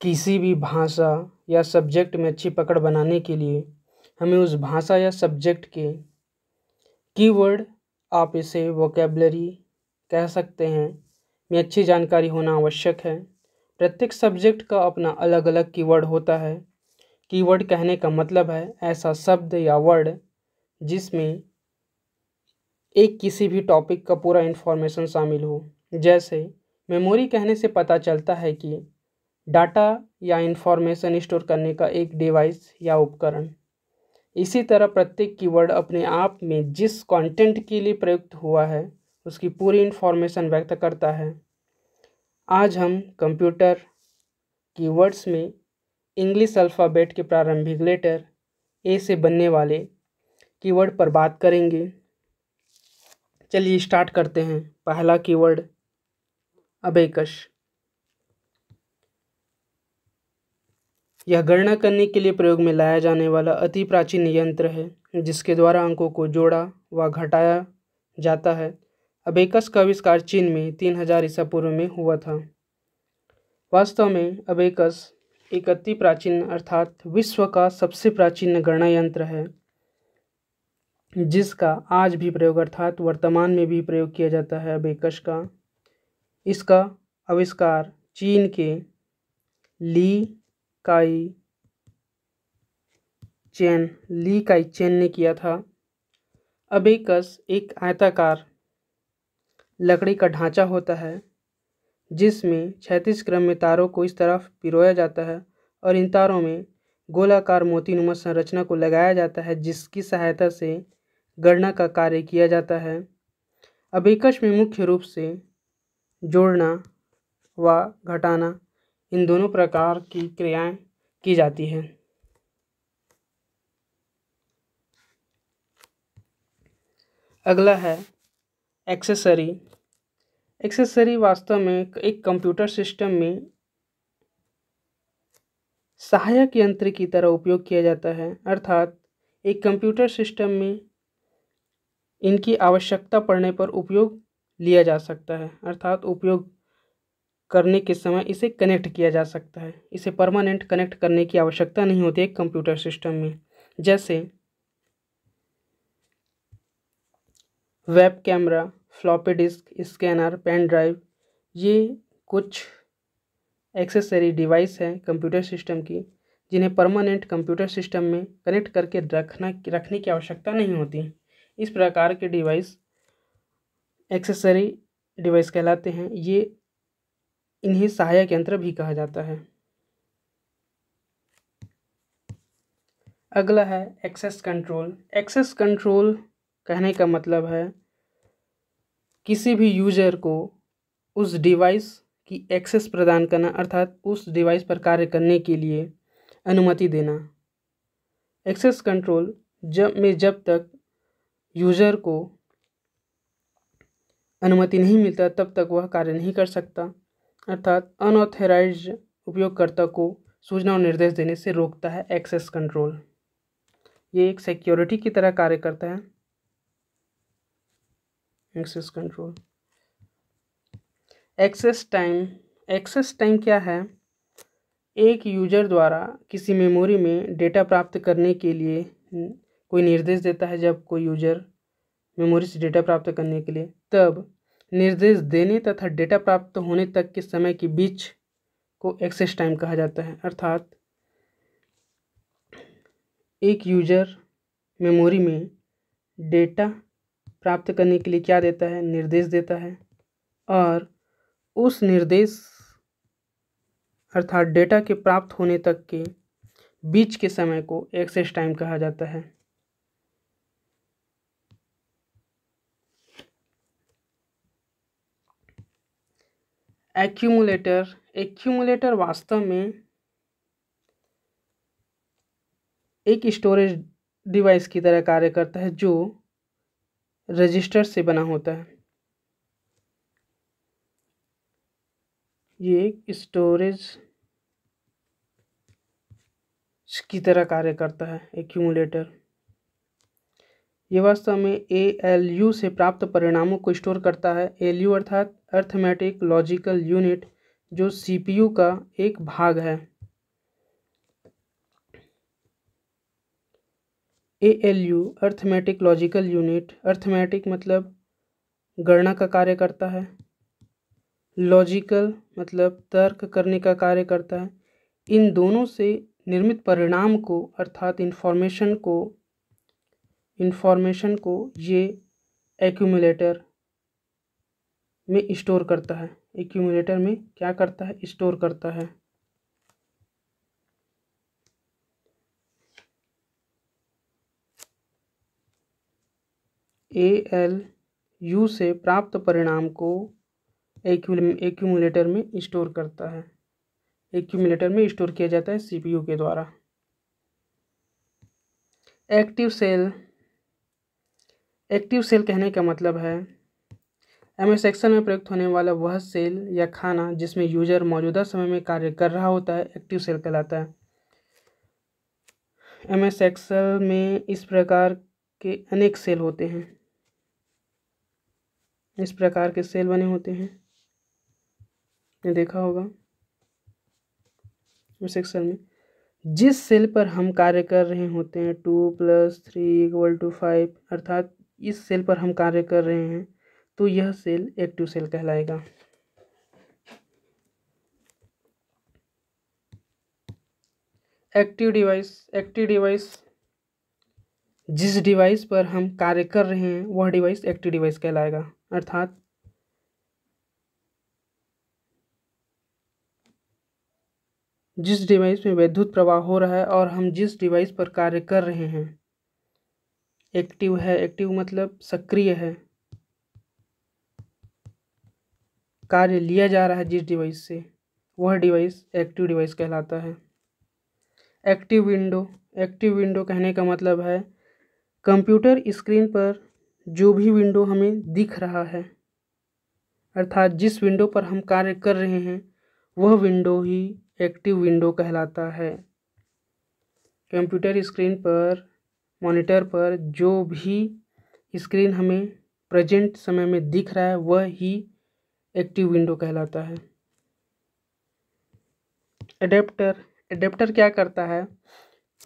किसी भी भाषा या सब्जेक्ट में अच्छी पकड़ बनाने के लिए हमें उस भाषा या सब्जेक्ट के कीवर्ड आप इसे वोकेबलरी कह सकते हैं में अच्छी जानकारी होना आवश्यक है प्रत्येक सब्जेक्ट का अपना अलग अलग कीवर्ड होता है कीवर्ड कहने का मतलब है ऐसा शब्द या वर्ड जिसमें एक किसी भी टॉपिक का पूरा इन्फॉर्मेशन शामिल हो जैसे मेमोरी कहने से पता चलता है कि डाटा या इन्फॉर्मेशन स्टोर करने का एक डिवाइस या उपकरण इसी तरह प्रत्येक कीवर्ड अपने आप में जिस कंटेंट के लिए प्रयुक्त हुआ है उसकी पूरी इन्फॉर्मेशन व्यक्त करता है आज हम कंप्यूटर कीवर्ड्स में इंग्लिश अल्फ़ाबेट के प्रारंभिक लेटर ए से बनने वाले कीवर्ड पर बात करेंगे चलिए स्टार्ट करते हैं पहला कीवर्ड अबेकश यह गणना करने के लिए प्रयोग में लाया जाने वाला अति प्राचीन यंत्र है जिसके द्वारा अंकों को जोड़ा व घटाया जाता है अबेकस का आविष्कार चीन में तीन हजार ईसा पूर्व में हुआ था वास्तव में अबेकस एक अति प्राचीन अर्थात विश्व का सबसे प्राचीन गणना यंत्र है जिसका आज भी प्रयोग अर्थात वर्तमान में भी प्रयोग किया जाता है अबेकस का इसका आविष्कार चीन के ली काई चैन ली काई चैन ने किया था अबेकस एक आयताकार लकड़ी का ढांचा होता है जिसमें छैतीस क्रम में तारों को इस तरफ पिरोया जाता है और इन तारों में गोलाकार मोतीनुमा संरचना को लगाया जाता है जिसकी सहायता से गणना का कार्य किया जाता है अबेकश में मुख्य रूप से जोड़ना व घटाना इन दोनों प्रकार की क्रियाएं की जाती हैं अगला है एक्सेसरी एक्सेसरी वास्तव में एक कंप्यूटर सिस्टम में सहायक यंत्र की तरह उपयोग किया जाता है अर्थात एक कंप्यूटर सिस्टम में इनकी आवश्यकता पड़ने पर उपयोग लिया जा सकता है अर्थात उपयोग करने के समय इसे कनेक्ट किया जा सकता है इसे परमानेंट कनेक्ट करने की आवश्यकता नहीं होती है कंप्यूटर सिस्टम में जैसे web camera floppy disk scanner pen drive ये कुछ एक्सेसरी डिवाइस हैं कंप्यूटर सिस्टम की जिन्हें परमानेंट कंप्यूटर सिस्टम में कनेक्ट करके रखना रखने की आवश्यकता नहीं होती इस प्रकार के डिवाइस एक्सेसरी डिवाइस कहलाते हैं ये इन्हें सहायक यंत्र भी कहा जाता है अगला है एक्सेस कंट्रोल एक्सेस कंट्रोल कहने का मतलब है किसी भी यूजर को उस डिवाइस की एक्सेस प्रदान करना अर्थात उस डिवाइस पर कार्य करने के लिए अनुमति देना एक्सेस कंट्रोल जब में जब तक यूजर को अनुमति नहीं मिलता तब तक वह कार्य नहीं कर सकता अर्थात अनऑथराइज उपयोगकर्ता को सूचना और निर्देश देने से रोकता है एक्सेस कंट्रोल ये एक सिक्योरिटी की तरह कार्य करता है access control access time access time क्या है एक यूजर द्वारा किसी मेमोरी में डेटा प्राप्त करने के लिए कोई निर्देश देता है जब कोई यूजर मेमोरी से डेटा प्राप्त करने के लिए तब निर्देश देने तथा डेटा प्राप्त होने तक के समय के बीच को एक्सेस टाइम कहा जाता है अर्थात एक यूजर मेमोरी में डेटा प्राप्त करने के लिए क्या देता है निर्देश देता है और उस निर्देश अर्थात डेटा के प्राप्त होने तक के बीच के समय को एक्सेस टाइम कहा जाता है एक्यूमुलेटर एक्यूमुलेटर वास्तव में एक स्टोरेज डिवाइस की तरह कार्य करता है जो रजिस्टर से बना होता है ये एक स्टोरेज की तरह कार्य करता है एक्यूमुलेटर यह वास्तव में ए एल यू से प्राप्त परिणामों को स्टोर करता है एल यू अर्थात अर्थमेटिक लॉजिकल यूनिट जो सी पी यू का एक भाग है A L U arithmetic logical unit arithmetic मतलब गणना का कार्य करता है लॉजिकल मतलब तर्क करने का कार्य करता है इन दोनों से निर्मित परिणाम को अर्थात इन्फॉर्मेशन को इन्फॉर्मेशन को ये एक्यूमुलेटर में स्टोर करता है एक्यूमुलेटर में क्या करता है स्टोर करता है ए एल यू से प्राप्त परिणाम को एक्यूमुलेटर में स्टोर करता है एक्यूमुलेटर में स्टोर किया जाता है सीपीयू के द्वारा एक्टिव सेल एक्टिव सेल कहने का मतलब है एम एस एक्सल में प्रयुक्त होने वाला वह सेल या खाना जिसमें यूजर मौजूदा समय में कार्य कर रहा होता है एक्टिव सेल कहलाता है एम एस एक्सल में इस प्रकार के अनेक सेल होते हैं इस प्रकार के सेल बने होते हैं ने देखा होगा एम एक्सल में जिस सेल पर हम कार्य कर रहे होते हैं two plus three equal to five अर्थात इस सेल पर हम कार्य कर रहे हैं तो यह सेल एक्टिव सेल कहलाएगा एक्टिव डिवाइस एक्टिव डिवाइस जिस डिवाइस पर हम कार्य कर रहे हैं वह डिवाइस एक्टिव डिवाइस कहलाएगा अर्थात जिस डिवाइस में वैद्युत प्रवाह हो रहा है और हम जिस डिवाइस पर कार्य कर रहे हैं एक्टिव है एक्टिव मतलब सक्रिय है कार्य लिया जा रहा है जिस डिवाइस से वह डिवाइस एक्टिव डिवाइस कहलाता है एक्टिव विंडो एक्टिव विंडो कहने का मतलब है कंप्यूटर स्क्रीन पर जो भी विंडो हमें दिख रहा है अर्थात जिस विंडो पर हम कार्य कर रहे हैं वह विंडो ही एक्टिव विंडो कहलाता है कंप्यूटर स्क्रीन पर मॉनिटर पर जो भी स्क्रीन हमें प्रेजेंट समय में दिख रहा है वह ही एक्टिव विंडो कहलाता है एडेप्टर एडेप्टर क्या करता है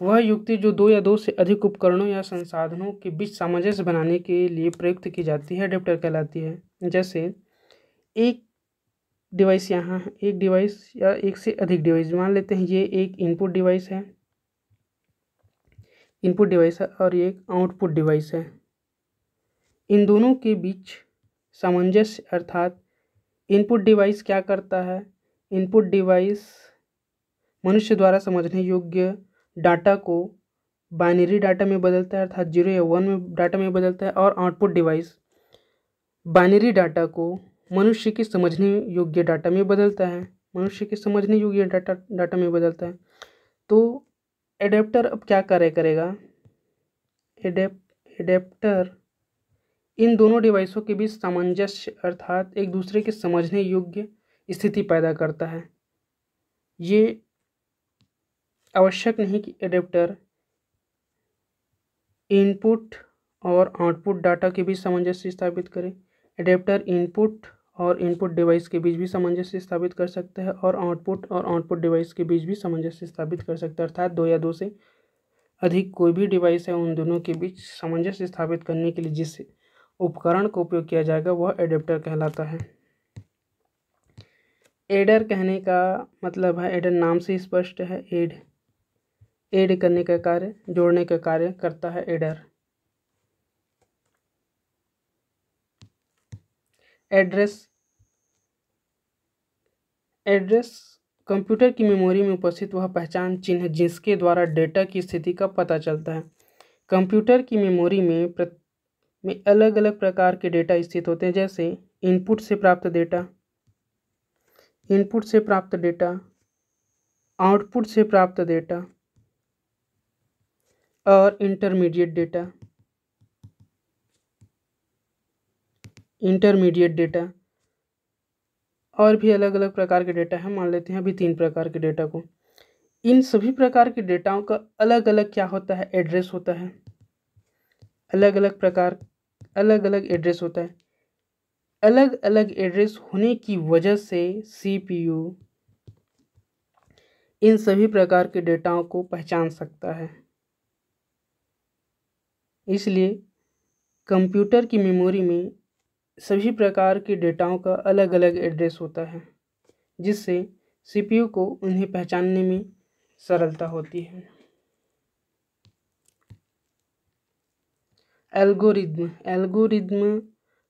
वह युक्ति जो दो या दो से अधिक उपकरणों या संसाधनों के बीच सामंजस्य बनाने के लिए प्रयुक्त की जाती है एडेप्टर कहलाती है जैसे एक डिवाइस यहाँ एक डिवाइस या एक से अधिक डिवाइस मान लेते हैं ये एक इनपुट डिवाइस है इनपुट डिवाइस है और ये एक आउटपुट डिवाइस है इन दोनों के बीच सामंजस्य अर्थात इनपुट डिवाइस क्या करता है इनपुट डिवाइस मनुष्य द्वारा समझने योग्य डाटा को बाइनरी डाटा में बदलता है अर्थात जीरो या वन में डाटा में बदलता है और आउटपुट डिवाइस बाइनरी डाटा को मनुष्य के समझने योग्य डाटा में बदलता है मनुष्य के समझने योग्य डाटा डाटा में बदलता है तो एडेप्टर अब क्या कार्य करेगा एडेप एडेप्टर इन दोनों डिवाइसों के बीच सामंजस्य अर्थात एक दूसरे के समझने योग्य स्थिति पैदा करता है ये आवश्यक नहीं कि एडेप्टर इनपुट और आउटपुट डाटा के बीच सामंजस्य स्थापित करें एडेप्टर इनपुट और इनपुट डिवाइस के बीच भी सामंजस्य स्थापित कर सकते हैं और आउटपुट और आउटपुट डिवाइस के बीच भी सामंजस्य स्थापित कर सकते हैं अर्थात दो या दो से अधिक कोई भी डिवाइस है उन दोनों के बीच सामंजस्य स्थापित करने के लिए जिस उपकरण का उपयोग किया जाएगा वह एडेप्टर कहलाता है एडर कहने का मतलब है एडर नाम से स्पष्ट है एड एड करने का कार्य जोड़ने का कार्य करता है एडर एड्रेस एड्रेस कंप्यूटर की मेमोरी में उपस्थित वह पहचान चिन्ह जिसके द्वारा डेटा की स्थिति का पता चलता है कंप्यूटर की मेमोरी में प्र में अलग अलग प्रकार के डेटा स्थित होते हैं जैसे इनपुट से प्राप्त डेटा इनपुट से प्राप्त डेटा आउटपुट से प्राप्त डेटा और इंटरमीडिएट डेटा इंटरमीडिएट डेटा और भी अलग अलग प्रकार के डेटा है मान लेते हैं अभी तीन प्रकार के डेटा को इन सभी प्रकार के डेटाओं का अलग अलग क्या होता है एड्रेस होता है अलग अलग प्रकार अलग अलग एड्रेस होता है अलग अलग एड्रेस होने की वजह से सीपीयू इन सभी प्रकार के डेटाओं को पहचान सकता है इसलिए कंप्यूटर की मेमोरी में सभी प्रकार के डेटाओं का अलग अलग एड्रेस होता है जिससे सीपीयू को उन्हें पहचानने में सरलता होती है एल्गोरिद्म एल्गोरिद्म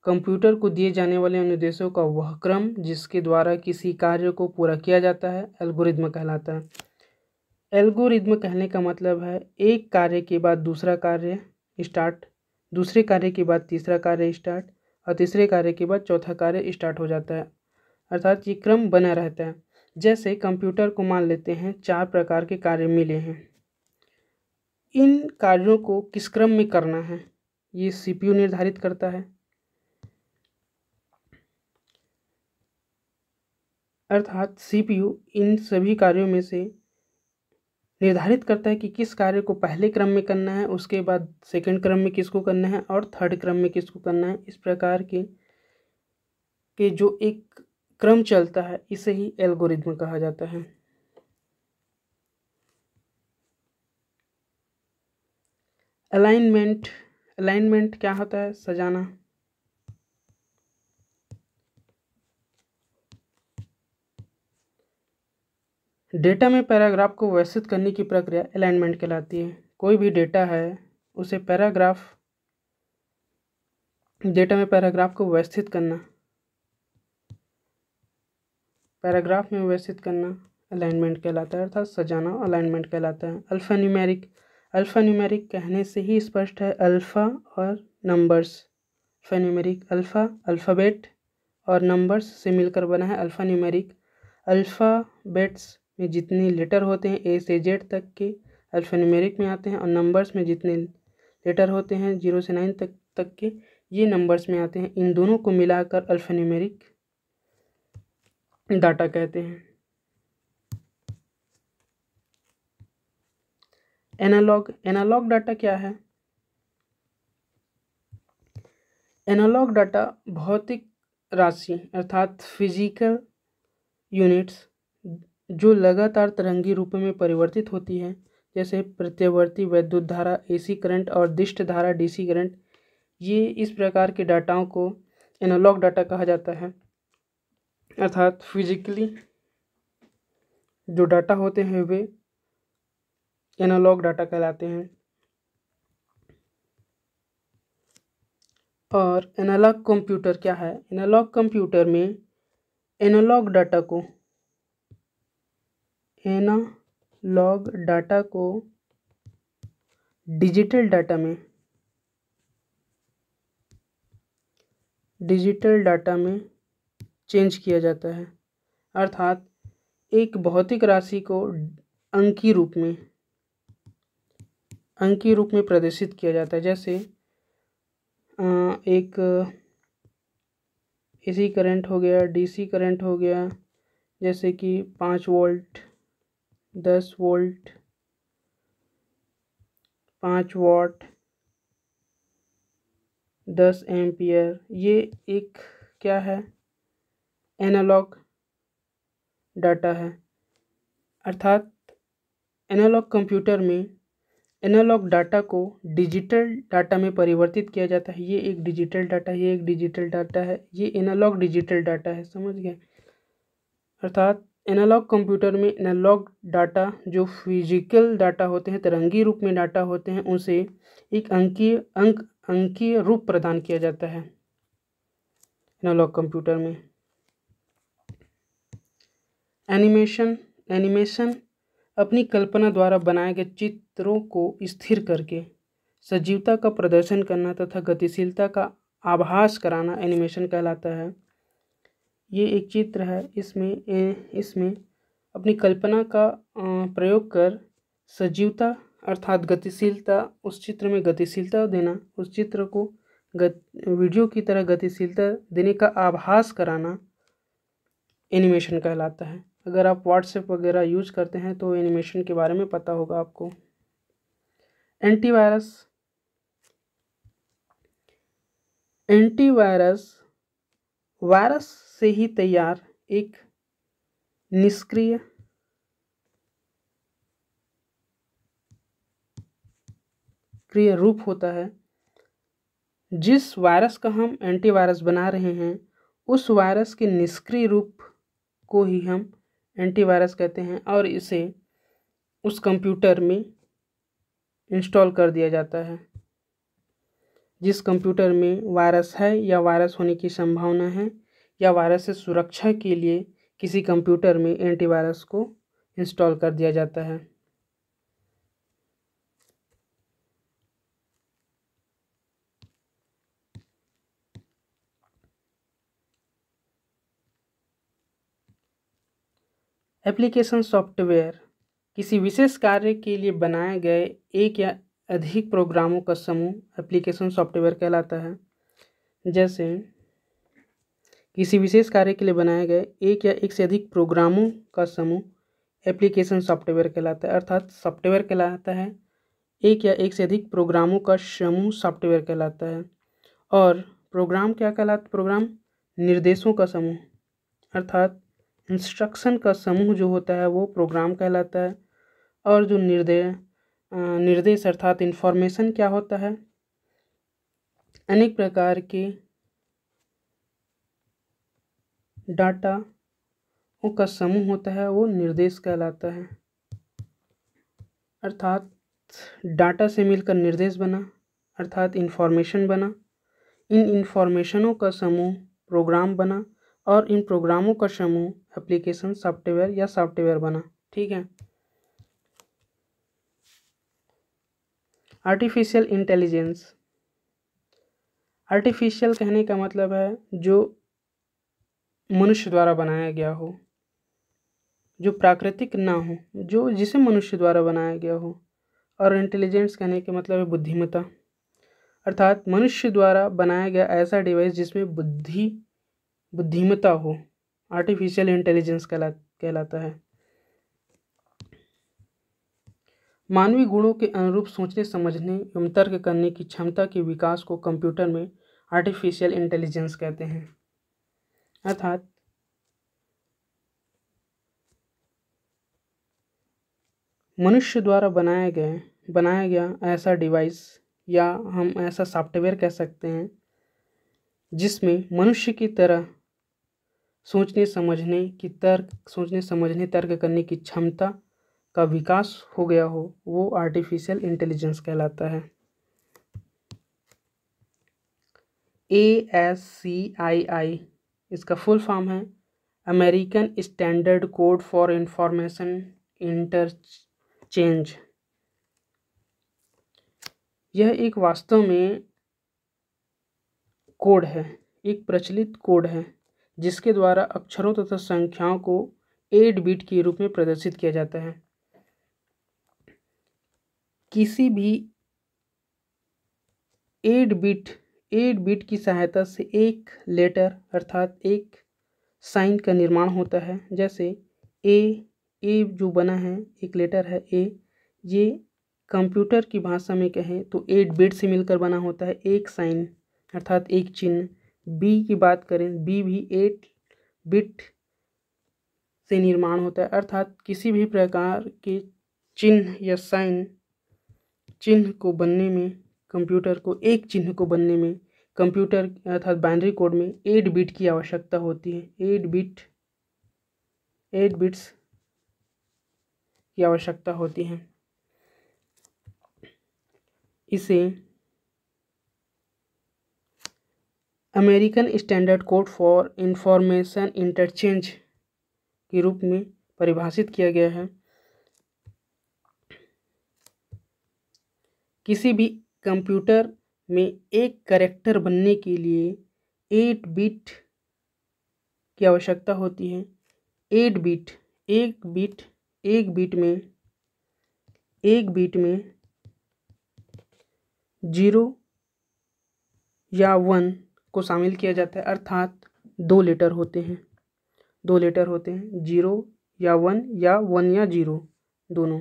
कंप्यूटर को दिए जाने वाले अनुदेशों का वह क्रम जिसके द्वारा किसी कार्य को पूरा किया जाता है एल्गोरिद्म कहलाता है एल्गोरिद्म कहने का मतलब है एक कार्य के बाद दूसरा कार्य स्टार्ट दूसरे कार्य के बाद तीसरा कार्य स्टार्ट और तीसरे कार्य के बाद चौथा कार्य स्टार्ट हो जाता है अर्थात ये क्रम बना रहता है जैसे कंप्यूटर को मान लेते हैं चार प्रकार के कार्य मिले हैं इन कार्यों को किस क्रम में करना है ये सीपीयू निर्धारित करता है अर्थात सीपीयू इन सभी कार्यों में से निर्धारित करता है कि किस कार्य को पहले क्रम में करना है उसके बाद सेकंड क्रम में किसको करना है और थर्ड क्रम में किसको करना है इस प्रकार के के जो एक क्रम चलता है इसे ही एल्गोरिज्म कहा जाता है अलाइनमेंट अलाइनमेंट क्या होता है सजाना डेटा में पैराग्राफ को व्यवस्थित करने की प्रक्रिया अलाइनमेंट कहलाती है कोई भी डेटा है उसे पैराग्राफ डेटा में पैराग्राफ को व्यवस्थित करना पैराग्राफ में व्यवस्थित करना अलाइनमेंट कहलाता है अर्थात सजाना अलाइनमेंट कहलाता है अल्फ़ा न्यूमेरिक अल्फ़ा न्यूमेरिक कहने से ही स्पष्ट है अल्फ़ा और numbers alpha numeric alpha alphabet और नंबर्स से मिलकर बना है अल्फ़ा न्यूमेरिक अल्फ़ाबेट्स में जितने लेटर होते हैं ए से जेड तक के अल्फ़ानमेरिक में आते हैं और नंबर्स में जितने लेटर होते हैं जीरो से नाइन तक तक के ये नंबर्स में आते हैं इन दोनों को मिलाकर अल्फ़ानमेरिक डाटा कहते हैं एनालॉग एनालॉग डाटा क्या है एनालॉग डाटा भौतिक राशि अर्थात फिजिकल यूनिट्स जो लगातार तरंगी रूप में परिवर्तित होती है जैसे प्रत्यावर्ती वैद्युत धारा एसी करंट और दिष्ट धारा डीसी करंट ये इस प्रकार के डाटाओं को एनालॉग डाटा कहा जाता है अर्थात फिजिकली जो डाटा होते हैं वे एनालॉग डाटा कहलाते हैं और एनालॉग कंप्यूटर क्या है एनालॉग कंप्यूटर में एनालॉग डाटा को लॉग डाटा को डिजिटल डाटा में डिजिटल डाटा में चेंज किया जाता है अर्थात एक भौतिक राशि को अंकी रूप में अंकी रूप में प्रदर्शित किया जाता है जैसे एक एसी करंट हो गया डीसी करंट हो गया जैसे कि पाँच वोल्ट दस वोल्ट पाँच वाट दस एम्पियर ये एक क्या है एनालॉग डाटा है अर्थात एनालॉग कंप्यूटर में एनालॉग डाटा को डिजिटल डाटा में परिवर्तित किया जाता है ये एक डिजिटल डाटा ये एक डिजिटल डाटा है ये एनालॉग डिजिटल डाटा है समझ गए अर्थात एनालॉग कंप्यूटर में एनालॉग डाटा जो फिजिकल डाटा होते हैं तरंगी रूप में डाटा होते हैं उसे एक अंकीय अंक अंकीय रूप प्रदान किया जाता है एनालॉग कंप्यूटर में एनिमेशन एनिमेशन अपनी कल्पना द्वारा बनाए गए चित्रों को स्थिर करके सजीवता का प्रदर्शन करना तथा गतिशीलता का आभास कराना एनिमेशन कहलाता है ये एक चित्र है इसमें ए, इसमें अपनी कल्पना का प्रयोग कर सजीवता अर्थात गतिशीलता उस चित्र में गतिशीलता देना उस चित्र को गत वीडियो की तरह गतिशीलता देने का आभास कराना एनिमेशन कहलाता है अगर आप व्हाट्सएप वगैरह यूज करते हैं तो एनिमेशन के बारे में पता होगा आपको एंटीवायरस एंटीवायरस वायरस से ही तैयार एक निष्क्रिय क्रिय रूप होता है जिस वायरस का हम एंटीवायरस बना रहे हैं उस वायरस के निष्क्रिय रूप को ही हम एंटीवायरस कहते हैं और इसे उस कंप्यूटर में इंस्टॉल कर दिया जाता है जिस कंप्यूटर में वायरस है या वायरस होने की संभावना है या वायरस से सुरक्षा के लिए किसी कंप्यूटर में एंटीवायरस को इंस्टॉल कर दिया जाता है एप्लीकेशन सॉफ्टवेयर किसी विशेष कार्य के लिए बनाए गए एक या अधिक प्रोग्रामों का समूह एप्लीकेशन सॉफ्टवेयर कहलाता है जैसे किसी विशेष कार्य के लिए बनाए गए एक या एक से अधिक प्रोग्रामों का समूह एप्लीकेशन सॉफ्टवेयर कहलाता है अर्थात सॉफ्टवेयर कहलाता है एक या एक से अधिक प्रोग्रामों का समूह सॉफ्टवेयर कहलाता है और प्रोग्राम क्या कहलाता प्रोग्राम निर्देशों का समूह अर्थात इंस्ट्रक्शन का समूह जो होता है वो प्रोग्राम कहलाता है और जो निर्देश निर्देश अर्थात इन्फॉर्मेशन क्या होता है अनेक प्रकार के डाटा का समूह होता है वो निर्देश कहलाता है अर्थात डाटा से मिलकर निर्देश बना अर्थात इन्फॉर्मेशन बना इन इन्फॉर्मेशनों का समूह प्रोग्राम बना और इन प्रोग्रामों का समूह एप्लीकेशन सॉफ्टवेयर या सॉफ्टवेयर बना ठीक है आर्टिफिशियल इंटेलिजेंस आर्टिफिशियल कहने का मतलब है जो मनुष्य द्वारा बनाया गया हो जो प्राकृतिक ना हो जो जिसे मनुष्य द्वारा बनाया गया हो और इंटेलिजेंस कहने का मतलब है बुद्धिमता अर्थात मनुष्य द्वारा बनाया गया ऐसा डिवाइस जिसमें बुद्धि बुद्धिमता हो आर्टिफिशियल इंटेलिजेंस कहला कहलाता है मानवीय गुणों के अनुरूप सोचने समझने एवं तर्क करने की क्षमता के विकास को कंप्यूटर में आर्टिफिशियल इंटेलिजेंस कहते हैं अर्थात मनुष्य द्वारा बनाया गया बनाया गया ऐसा डिवाइस या हम ऐसा सॉफ्टवेयर कह सकते हैं जिसमें मनुष्य की तरह सोचने समझने की तर्क सोचने समझने तर्क करने की क्षमता का विकास हो गया हो वो आर्टिफिशियल इंटेलिजेंस कहलाता है A S C I I इसका फुल फॉर्म है American standard code for information interchange यह एक वास्तव में कोड है एक प्रचलित कोड है जिसके द्वारा अक्षरों तथा संख्याओं को एट बीट के रूप में प्रदर्शित किया जाता है किसी भी एट बिट एट बिट की सहायता से एक लेटर अर्थात एक साइन का निर्माण होता है जैसे ए ए जो बना है एक लेटर है ए ये कंप्यूटर की भाषा में कहें तो एट बिट से मिलकर बना होता है एक साइन अर्थात एक चिन्ह बी की बात करें बी भी एट बिट से निर्माण होता है अर्थात किसी भी प्रकार के चिन्ह या साइन चिन्ह को बनने में कंप्यूटर को एक चिन्ह को बनने में कंप्यूटर अर्थात बाइनरी कोड में एट बिट की आवश्यकता होती है एट बिट एट बिट्स की आवश्यकता होती है इसे American standard code for information interchange के रूप में परिभाषित किया गया है किसी भी कंप्यूटर में एक करेक्टर बनने के लिए एट बिट की आवश्यकता होती है एट बिट एक बिट एक बिट में एक बिट में जीरो या वन को शामिल किया जाता है अर्थात दो लेटर होते हैं दो लेटर होते हैं जीरो या वन या वन या जीरो दोनों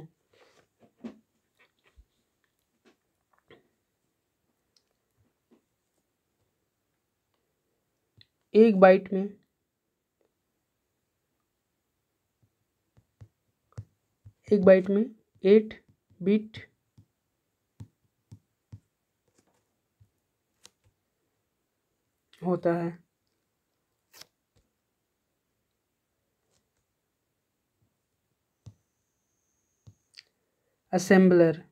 एक बाइट में एक बाइट में एट बिट होता है असेंबलर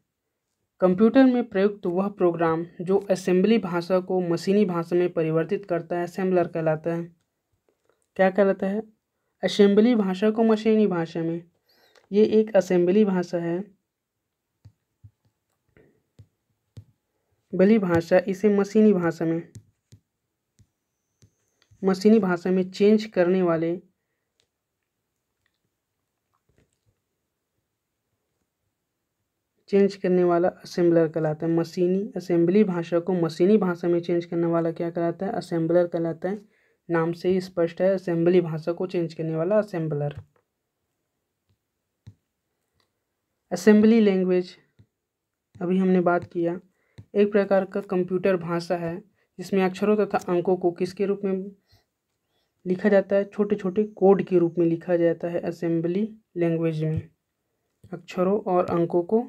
कंप्यूटर में प्रयुक्त वह प्रोग्राम जो असेंबली भाषा को मशीनी भाषा में परिवर्तित करता है असेंबलर कहलाता है क्या कहलाता है असेंबली भाषा को मशीनी भाषा में ये एक असेंबली भाषा है बली भाषा इसे मशीनी भाषा में मशीनी भाषा में चेंज करने वाले चेंज करने वाला असेंबलर कहलाता है मशीनी असेंबली भाषा को मशीनी भाषा में चेंज करने वाला क्या कहलाता है असेंबलर कहलाता है नाम से ही स्पष्ट है असेंबली भाषा को चेंज करने वाला असेंबलर असेंबली लैंग्वेज अभी हमने बात किया एक प्रकार का कंप्यूटर भाषा है जिसमें अक्षरों तथा अंकों को किसके रूप में लिखा जाता है छोटे छोटे कोड के रूप में लिखा जाता है असेंबली लैंग्वेज में अक्षरों और अंकों को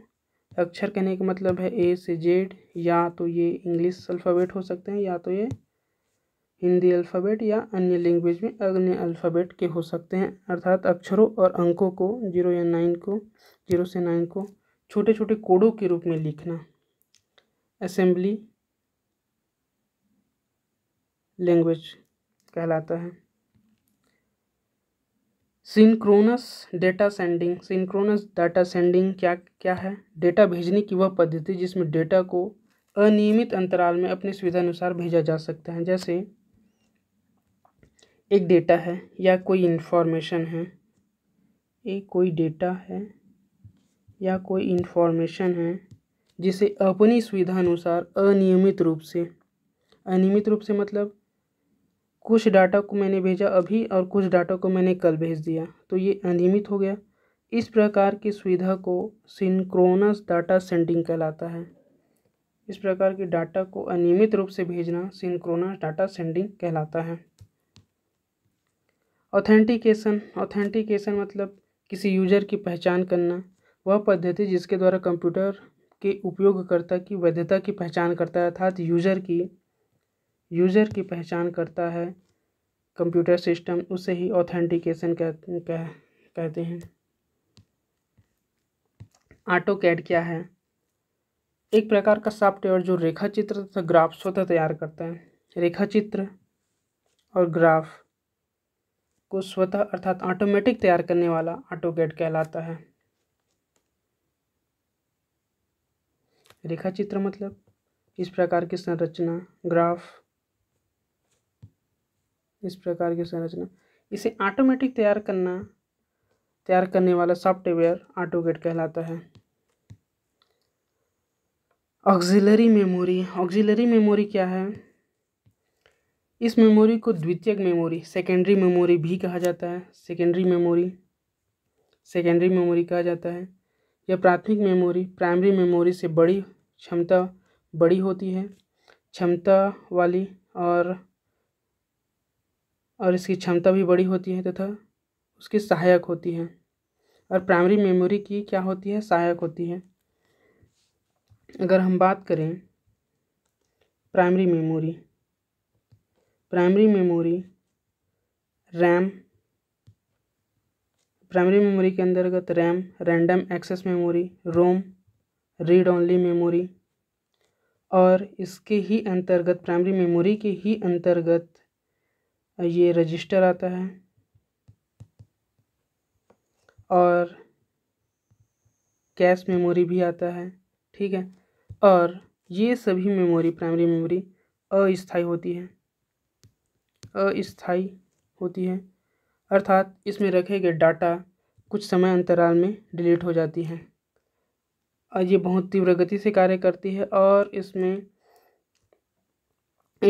अक्षर कहने का मतलब है ए से जेड या तो ये इंग्लिश अल्फ़ाबेट हो सकते हैं या तो ये हिंदी अल्फ़ाबेट या अन्य लैंग्वेज में अन्य अल्फ़ाबेट के हो सकते हैं अर्थात अक्षरों और अंकों को जीरो या नाइन को जीरो से नाइन को छोटे छोटे कोडों के रूप में लिखना असेंबली लैंग्वेज कहलाता है synchronous data sending synchronous data sending क्या क्या है डेटा भेजने की वह पद्धति जिसमें डेटा को अनियमित अंतराल में अपनी सुविधा अनुसार भेजा जा सकता है जैसे एक डेटा है या कोई इन्फॉर्मेशन है एक कोई डेटा है या कोई इन्फॉर्मेशन है जिसे अपनी सुविधा अनुसार अनियमित रूप से अनियमित रूप से मतलब कुछ डाटा को मैंने भेजा अभी और कुछ डाटा को मैंने कल भेज दिया तो ये अनियमित हो गया इस प्रकार की सुविधा को सिंक्रोनस डाटा सेंडिंग कहलाता है इस प्रकार के डाटा को अनियमित रूप से भेजना सिंक्रोनस डाटा सेंडिंग कहलाता है ऑथेंटिकेशन ऑथेंटिकेशन मतलब किसी यूजर की पहचान करना वह पद्धति जिसके द्वारा कंप्यूटर के उपयोगकर्ता की वैधता की पहचान करता है अर्थात यूजर की यूज़र की पहचान करता है कंप्यूटर सिस्टम उसे ही ऑथेंटिकेशन कह, कह, कहते हैं ऑटो कैड क्या है एक प्रकार का सॉफ्टवेयर जो रेखा चित्र तथा ग्राफ स्वतः तैयार करता है रेखा चित्र और ग्राफ को स्वतः अर्थात ऑटोमेटिक तैयार करने वाला ऑटो कैड कहलाता है रेखा चित्र मतलब इस प्रकार की संरचना ग्राफ इस प्रकार की संरचना इसे ऑटोमेटिक तैयार करना तैयार करने वाला सॉफ्टवेयर ऑटोगेट कहलाता है ऑक्सिलरी मेमोरी ऑक्सिलरी मेमोरी क्या है इस मेमोरी को द्वितीयक मेमोरी सेकेंडरी मेमोरी भी कहा जाता है सेकेंडरी मेमोरी सेकेंडरी मेमोरी कहा जाता है यह प्राथमिक मेमोरी प्राइमरी मेमोरी से बड़ी क्षमता बड़ी होती है क्षमता वाली और और इसकी क्षमता भी बड़ी होती है तथा उसकी सहायक होती है और प्राइमरी मेमोरी की क्या होती है सहायक होती है अगर हम बात करें primary memory primary memory RAM primary memory के अंतर्गत RAM random access memory ROM read only memory और इसके ही अंतर्गत प्राइमरी मेमोरी के ही अंतर्गत ये रजिस्टर आता है और कैश मेमोरी भी आता है ठीक है और ये सभी मेमोरी प्राइमरी मेमोरी अस्थाई होती है अस्थाई होती है अर्थात इसमें रखे गए डाटा कुछ समय अंतराल में डिलीट हो जाती है और ये बहुत तीव्र गति से कार्य करती है और इसमें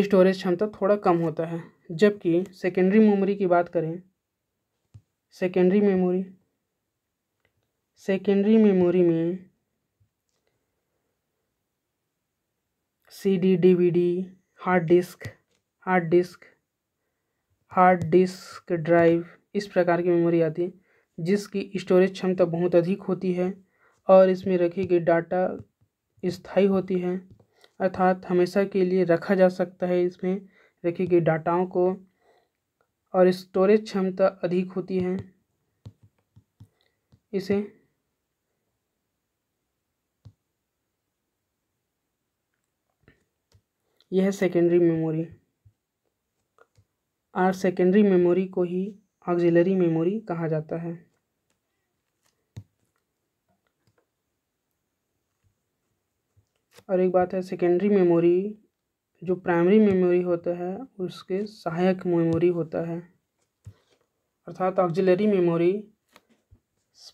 स्टोरेज क्षमता थोड़ा कम होता है जबकि सेकेंडरी मेमोरी की बात करें सेकेंडरी मेमोरी सेकेंडरी मेमोरी में CD DVD hard disk hard disk hard disk drive इस प्रकार की मेमोरी आती है जिसकी स्टोरेज क्षमता बहुत अधिक होती है और इसमें रखी गई डाटा स्थाई होती है अर्थात हमेशा के लिए रखा जा सकता है इसमें रखी गई डाटाओं को और स्टोरेज क्षमता अधिक होती है इसे यह सेकेंडरी मेमोरी और सेकेंडरी मेमोरी को ही ऑक्जिलरी मेमोरी कहा जाता है और एक बात है सेकेंडरी मेमोरी जो प्राइमरी मेमोरी होता है उसके सहायक मेमोरी होता है अर्थात ऑक्जिलरी मेमोरी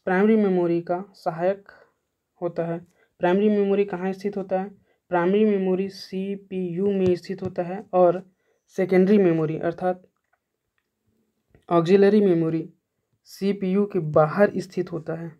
प्राइमरी मेमोरी का सहायक होता है प्राइमरी मेमोरी कहाँ स्थित होता है primary memory C P U में स्थित होता है और सेकेंडरी मेमोरी अर्थात auxiliary memory C P U के बाहर स्थित होता है